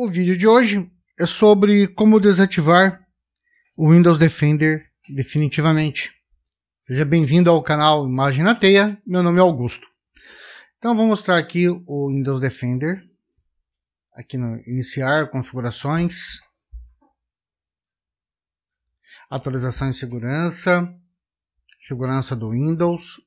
O vídeo de hoje é sobre como desativar o Windows Defender definitivamente. Seja bem-vindo ao canal Imagem na Teia, meu nome é Augusto. Então vou mostrar aqui o Windows Defender, aqui no Iniciar, Configurações, Atualização e Segurança, Segurança do Windows,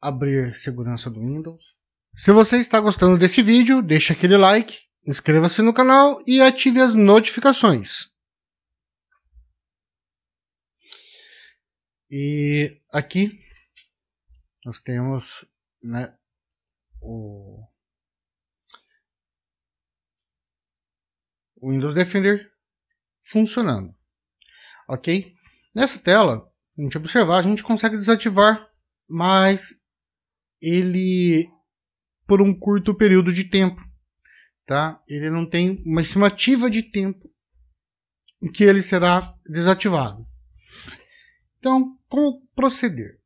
abrir segurança do Windows. Se você está gostando desse vídeo, deixe aquele like, inscreva-se no canal e ative as notificações. E aqui nós temos né, o Windows Defender funcionando. Ok? Nessa tela, a gente observar, a gente consegue desativar, mas ele por um curto período de tempo. Tá? Ele não tem uma estimativa de tempo em que ele será desativado. Então, como proceder?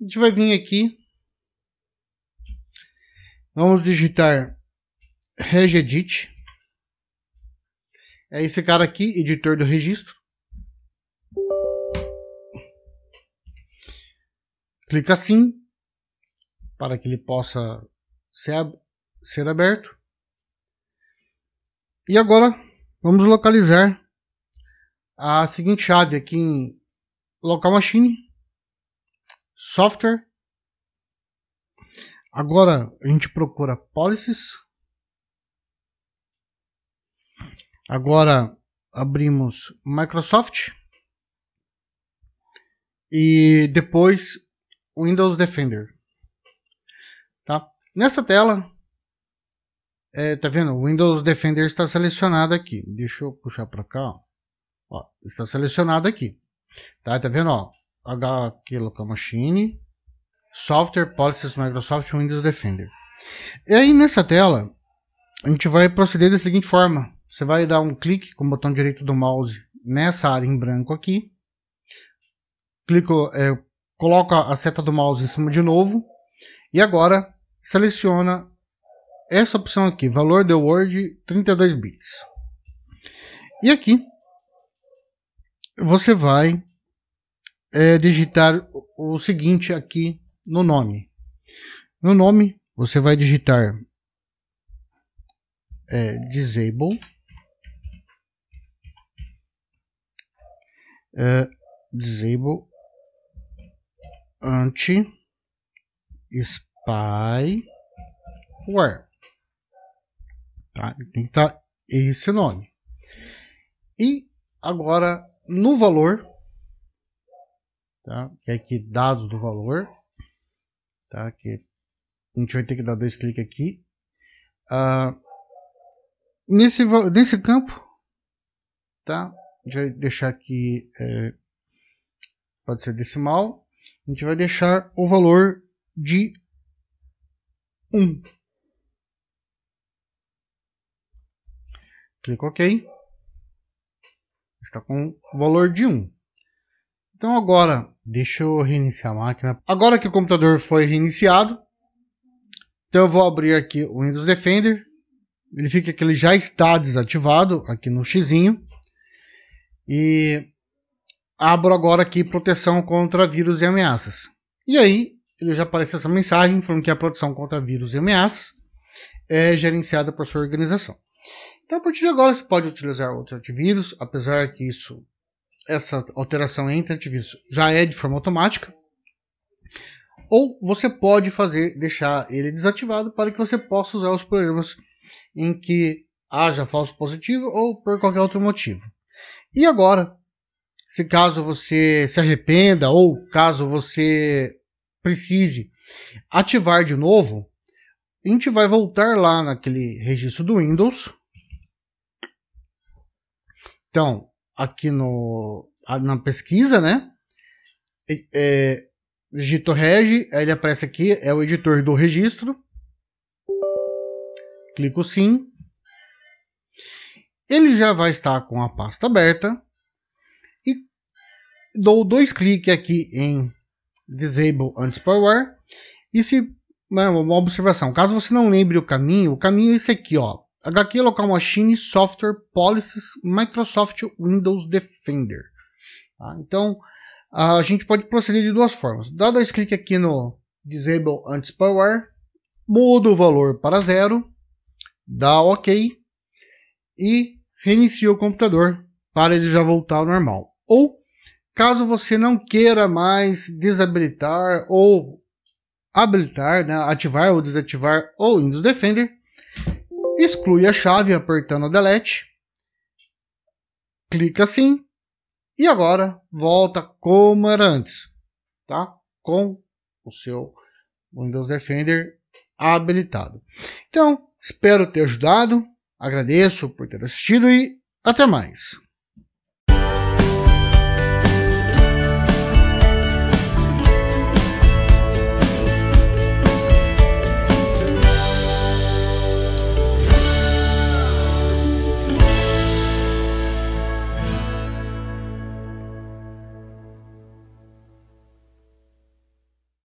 A gente vai vir aqui, vamos digitar regedit, é esse cara aqui, editor do registro. Clica assim, para que ele possa ser aberto. E agora vamos localizar a seguinte chave aqui em local machine, software. Agora a gente procura policies. Agora abrimos Microsoft e depois Windows Defender. Tá? Nessa tela, é, tá vendo? O Windows Defender está selecionado aqui. Deixa eu puxar para cá. Ó. Ó, está selecionado aqui. Tá, tá vendo? Ó, H aqui, local machine, software, policies, Microsoft, Windows Defender. E aí nessa tela, a gente vai proceder da seguinte forma. Você vai dar um clique com o botão direito do mouse nessa área em branco aqui. Clico, é, coloca a seta do mouse em cima de novo. E agora seleciona essa opção aqui, valor de Word 32 bits. E aqui você vai é, digitar o seguinte aqui no nome. No nome você vai digitar é, disable é, disable anti pai where. Tá? Tem que estar tá esse nome. E agora no valor, tá? que é aqui dados do valor, tá? que a gente vai ter que dar dois cliques aqui. Uh, nesse, nesse campo, tá? a gente vai deixar aqui, é, pode ser decimal, a gente vai deixar o valor de 1. Clico OK. Está com o valor de 1. Então agora, deixa eu reiniciar a máquina. Agora que o computador foi reiniciado, então eu vou abrir aqui o Windows Defender. Verifique que ele já está desativado aqui no xizinho. E abro agora aqui proteção contra vírus e ameaças. E aí ele já apareceu essa mensagem falando que a proteção contra vírus e ameaças é gerenciada por sua organização. Então, a partir de agora, você pode utilizar outro antivírus, apesar que isso, essa alteração entre antivírus já é de forma automática. Ou você pode fazer, deixar ele desativado para que você possa usar os programas em que haja falso positivo ou por qualquer outro motivo. E agora, se caso você se arrependa ou caso você precise ativar de novo, a gente vai voltar lá naquele registro do Windows. Então, aqui no, na pesquisa, né? É, digito reg, ele aparece aqui, é o editor do registro. Clico sim. Ele já vai estar com a pasta aberta. E dou dois cliques aqui em disable anti E se né, uma observação, caso você não lembre o caminho, o caminho é esse aqui, ó. HQ é Local Machine Software Policies Microsoft Windows Defender. Tá? Então, a gente pode proceder de duas formas. Dá dois cliques aqui no Disable Anti-Spyware, muda o valor para zero, dá OK e reinicia o computador para ele já voltar ao normal. Ou Caso você não queira mais desabilitar ou habilitar, né, ativar ou desativar o Windows Defender, exclui a chave apertando o Delete, clica assim e agora volta como era antes, tá? Com o seu Windows Defender habilitado. Então, espero ter ajudado, agradeço por ter assistido e até mais.